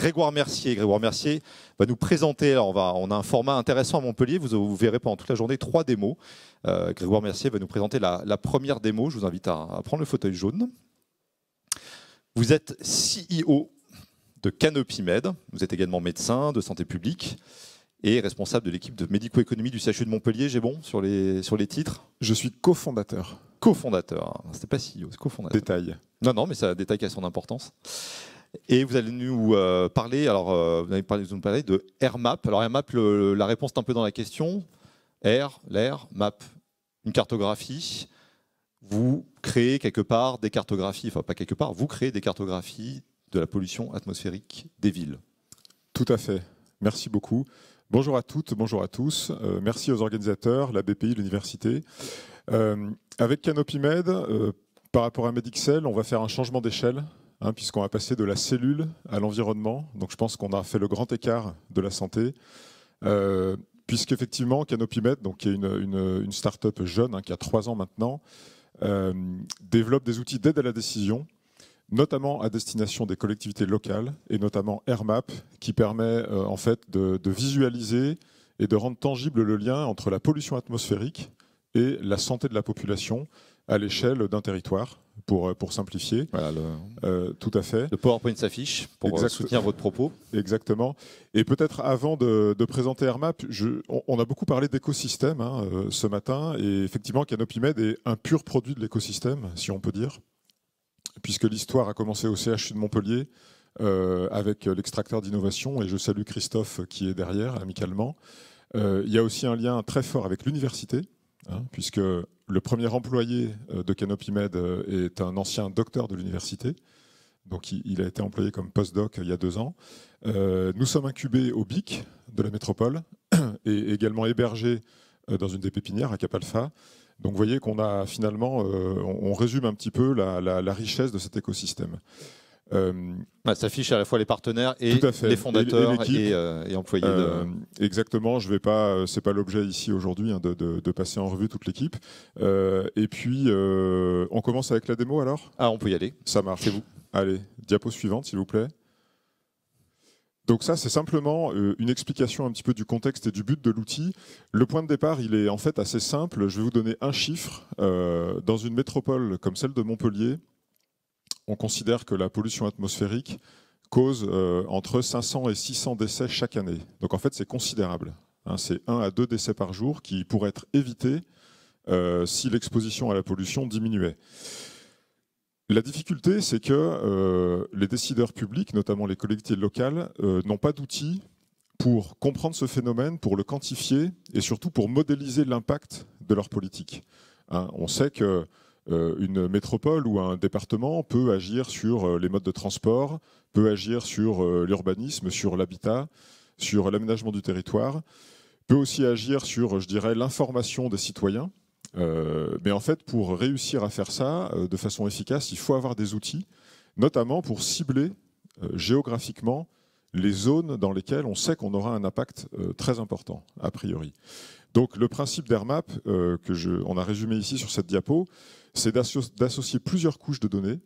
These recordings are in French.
Grégoire Mercier. Grégoire Mercier va nous présenter, alors on, a un format intéressant à Montpellier, vous, verrez pendant toute la journée trois démos. Euh, Grégoire Mercier va nous présenter la, première démo, je vous invite à, prendre le fauteuil jaune. Vous êtes CEO de CanopyMed, vous êtes également médecin de santé publique et responsable de l'équipe de médico-économie du CHU de Montpellier, j'ai bon sur les, sur les titres Je suis cofondateur. Cofondateur, ce c'était pas CEO, c'est cofondateur. Détail. Non, non, mais ça détaille qui a son importance. Et vous allez nous euh, parler, alors euh, vous allez parler de AirMap. Alors AirMap, la réponse est un peu dans la question. Air, l'air, map, une cartographie. Vous créez quelque part des cartographies, enfin pas quelque part, vous créez des cartographies de la pollution atmosphérique des villes. Tout à fait. Merci beaucoup. Bonjour à toutes, bonjour à tous. Euh, merci aux organisateurs, la BPI, l'université. avec CanopyMed, par rapport à Medixel, on va faire un changement d'échelle Hein, puisqu'on a passé de la cellule à l'environnement. Donc je pense qu'on a fait le grand écart de la santé. Euh, puisqu'effectivement, Canopimet, qui est une, start-up jeune, hein, qui a trois ans maintenant, euh, développe des outils d'aide à la décision, notamment à destination des collectivités locales, et notamment AirMap, qui permet euh, en fait de, de visualiser et de rendre tangible le lien entre la pollution atmosphérique et la santé de la population, à l'échelle d'un territoire. Pour, euh, pour simplifier. Voilà, euh, tout à fait. Le PowerPoint s'affiche pour euh, soutenir votre propos. Exactement. Et peut-être avant de, présenter AirMap, on, a beaucoup parlé d'écosystème hein, ce matin. Et effectivement, CanopyMed est un pur produit de l'écosystème, si on peut dire, puisque l'histoire a commencé au CHU de Montpellier. avec l'extracteur d'innovation, et je salue Christophe qui est derrière amicalement. il y a aussi un lien très fort avec l'université, Hein, puisque le premier employé euh, de CanopyMed euh, est un ancien docteur de l'université. Donc il a été employé comme postdoc euh, il y a deux ans. nous sommes incubés au BIC de la métropole et également hébergés dans une des pépinières à Capalfa. Donc vous voyez qu'on a finalement, on, résume un petit peu la richesse de cet écosystème ça euh, bah, affiche à la fois les partenaires et les fondateurs et, euh, employés. De... Euh, exactement, je vais pas, c'est pas l'objet ici aujourd'hui hein, de, de, passer en revue toute l'équipe. et puis, on commence avec la démo alors Ah, on peut y aller. Ça marche. C'est vous. Allez, diapo suivante, s'il vous plaît. Donc ça, c'est simplement une explication un petit peu du contexte et du but de l'outil. Le point de départ, il est en fait assez simple. Je vais vous donner un chiffre. dans une métropole comme celle de Montpellier, on considère que la pollution atmosphérique cause euh, entre 500 et 600 décès chaque année. Donc en fait, c'est considérable. Hein. c'est 1 à 2 décès par jour qui pourraient être évités euh, si l'exposition à la pollution diminuait. La difficulté, c'est que euh, les décideurs publics, notamment les collectivités locales, n'ont pas d'outils pour comprendre ce phénomène, pour le quantifier et surtout pour modéliser l'impact de leur politique. Hein. on sait que euh, une métropole ou un département peut agir sur euh, les modes de transport, peut agir sur euh, l'urbanisme, sur l'habitat, sur l'aménagement du territoire, peut aussi agir sur, je dirais, l'information des citoyens. mais en fait, pour réussir à faire ça de façon efficace, il faut avoir des outils, notamment pour cibler géographiquement les zones dans lesquelles on sait qu'on aura un impact très important, a priori. Donc le principe d'AirMap, euh, que je, on a résumé ici sur cette diapo, c'est d'associer plusieurs couches de données,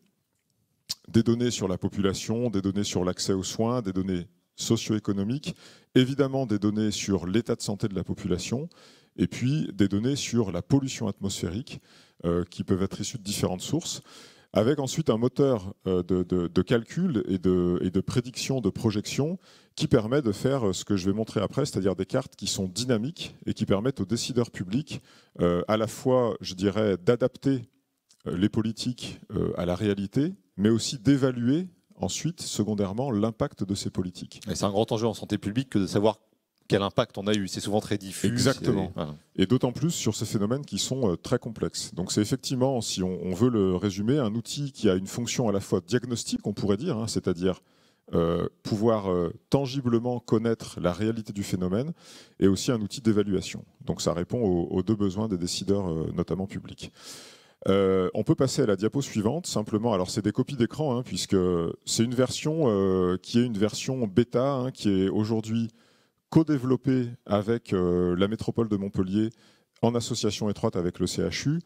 des données sur la population, des données sur l'accès aux soins, des données socio-économiques, évidemment des données sur l'état de santé de la population, et puis des données sur la pollution atmosphérique, euh, qui peuvent être issues de différentes sources avec ensuite un moteur euh, de, calcul et de, prédiction, de projection, qui permet de faire euh, ce que je vais montrer après, c'est-à-dire des cartes qui sont dynamiques et qui permettent aux décideurs publics euh, à la fois, je dirais, d'adapter les politiques à la réalité, mais aussi d'évaluer ensuite, secondairement, l'impact de ces politiques. c'est un grand enjeu en santé publique que de savoir quel impact on a eu. C'est souvent très diffus. Exactement. Et d'autant plus sur ces phénomènes qui sont euh, très complexes. Donc c'est effectivement, si on, veut le résumer, un outil qui a une fonction à la fois diagnostique, on pourrait dire, hein, c'est-à-dire euh, pouvoir euh, tangiblement connaître la réalité du phénomène, et aussi un outil d'évaluation. Donc ça répond aux, deux besoins des décideurs, notamment publics. on peut passer à la diapo suivante, simplement. Alors, c'est des copies d'écran, hein, puisque c'est une version qui est une version bêta, hein, qui est aujourd'hui co-développé avec euh, la métropole de Montpellier en association étroite avec le CHU.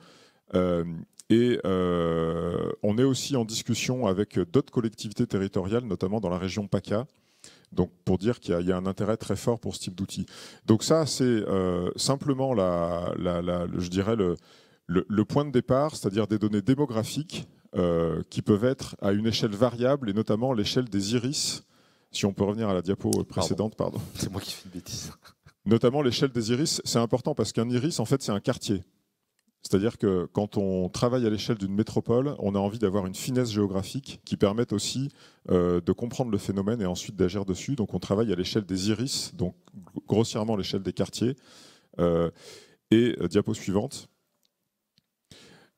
Euh, et euh, on est aussi en discussion avec d'autres collectivités territoriales, notamment dans la région PACA, donc pour dire qu'il y, a un intérêt très fort pour ce type d'outil. Donc ça, c'est simplement, la, je dirais, le, point de départ, c'est-à-dire des données démographiques qui peuvent être à une échelle variable, et notamment l'échelle des iris si on peut revenir à la diapo précédente, pardon. C'est moi qui fais une bêtise. Notamment l'échelle des iris, c'est important parce qu'un iris, en fait, c'est un quartier. C'est-à-dire que quand on travaille à l'échelle d'une métropole, on a envie d'avoir une finesse géographique qui permette aussi euh, de comprendre le phénomène et ensuite d'agir dessus. Donc on travaille à l'échelle des iris, donc grossièrement l'échelle des quartiers. Euh, et euh, diapo suivante.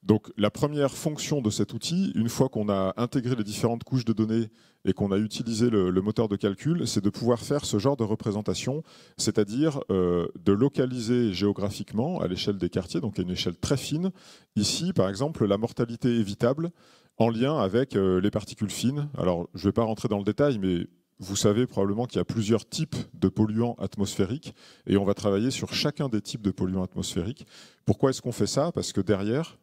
Donc la première fonction de cet outil, une fois qu'on a intégré les différentes couches de données et qu'on a utilisé le, moteur de calcul, c'est de pouvoir faire ce genre de représentation, c'est-à-dire euh, de localiser géographiquement à l'échelle des quartiers, donc à une échelle très fine, ici par exemple la mortalité évitable en lien avec euh, les particules fines. Alors je ne vais pas rentrer dans le détail, mais vous savez probablement qu'il y a plusieurs types de polluants atmosphériques et on va travailler sur chacun des types de polluants atmosphériques. Pourquoi est-ce qu'on fait ça Parce que derrière,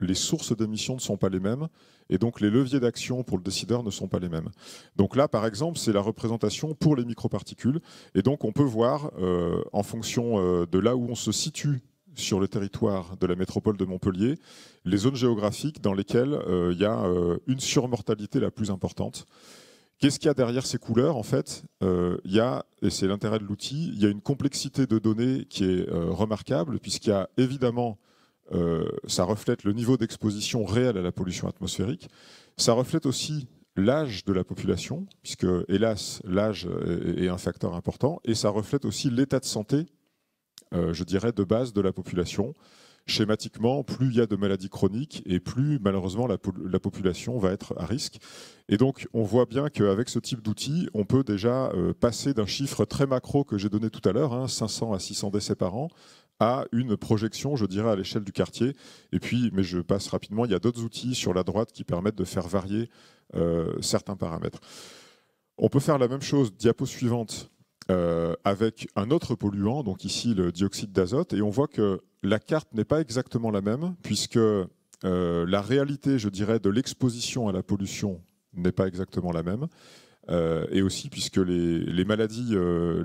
les sources d'émissions ne sont pas les mêmes et donc les leviers d'action pour le décideur ne sont pas les mêmes. Donc là, par exemple, c'est la représentation pour les microparticules et donc on peut voir euh, en fonction euh, de là où on se situe sur le territoire de la métropole de Montpellier, les zones géographiques dans lesquelles euh, il y a une surmortalité la plus importante. Qu'est-ce qu'il y a derrière ces couleurs En fait, il y a, et c'est l'intérêt de l'outil, il y a une complexité de données qui est remarquable, puisqu'il y a évidemment euh, ça reflète le niveau d'exposition réel à la pollution atmosphérique. Ça reflète aussi l'âge de la population, puisque hélas, l'âge est, un facteur important, et ça reflète aussi l'état de santé, euh, je dirais, de base de la population. Schématiquement, plus il y a de maladies chroniques et plus malheureusement la, population va être à risque. Et donc on voit bien qu'avec ce type d'outils, on peut déjà euh, passer d'un chiffre très macro que j'ai donné tout à l'heure, 500 hein, à 600 décès par an, à une projection, je dirais, à l'échelle du quartier. Et puis, mais je passe rapidement, il y a d'autres outils sur la droite qui permettent de faire varier euh, certains paramètres. On peut faire la même chose, diapo suivante, euh, avec un autre polluant, donc ici le dioxyde d'azote, et on voit que la carte n'est pas exactement la même, puisque euh, la réalité, je dirais, de l'exposition à la pollution n'est pas exactement la même. et aussi puisque les, maladies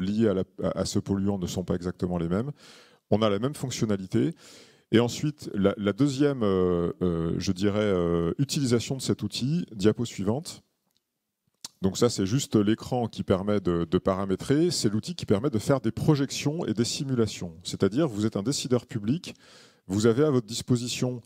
liées à, ce polluant ne sont pas exactement les mêmes on a la même fonctionnalité. Et ensuite, la, deuxième, euh, euh, je dirais, euh, utilisation de cet outil, diapo suivante. Donc ça, c'est juste l'écran qui permet de paramétrer. C'est l'outil qui permet de faire des projections et des simulations. C'est-à-dire, vous êtes un décideur public, vous avez à votre disposition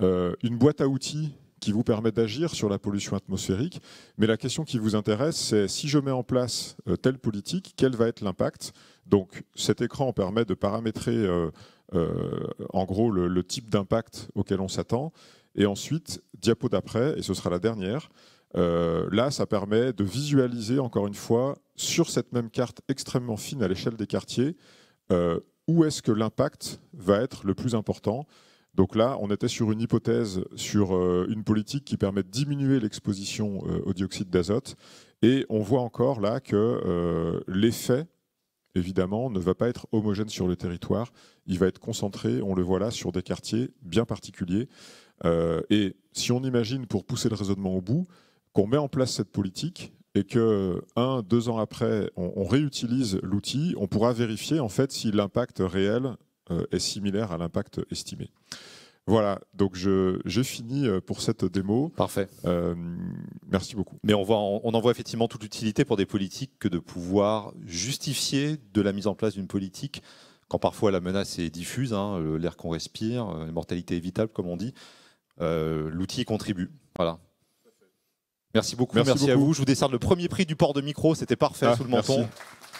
une boîte à outils qui vous permet d'agir sur la pollution atmosphérique. Mais la question qui vous intéresse, c'est si je mets en place euh, telle politique, quel va être l'impact Donc cet écran permet de paramétrer euh, euh, en gros le, type d'impact auquel on s'attend. Et ensuite, diapo d'après, et ce sera la dernière, là, ça permet de visualiser, encore une fois, sur cette même carte extrêmement fine à l'échelle des quartiers, où est-ce que l'impact va être le plus important. Donc là, on était sur une hypothèse, sur euh, une politique qui permet de diminuer l'exposition euh, au dioxyde d'azote. Et on voit encore là que euh, l'effet évidemment, ne va pas être homogène sur le territoire. Il va être concentré, on le voit là, sur des quartiers bien particuliers. et si on imagine, pour pousser le raisonnement au bout, qu'on met en place cette politique et que un, deux ans après, on, on réutilise l'outil, on pourra vérifier en fait si l'impact réel euh, est similaire à l'impact estimé. Voilà, donc j'ai fini euh, pour cette démo. Parfait. Euh, merci beaucoup. Mais on, voit, on en voit effectivement toute l'utilité pour des politiques que de pouvoir justifier de la mise en place d'une politique quand parfois la menace est diffuse, hein, l'air qu'on respire, la mortalité évitable comme on dit, l'outil contribue. Voilà. Merci beaucoup, merci, à vous. Je vous décerne le premier prix du port de micro, c'était parfait ah, sous le menton. Merci.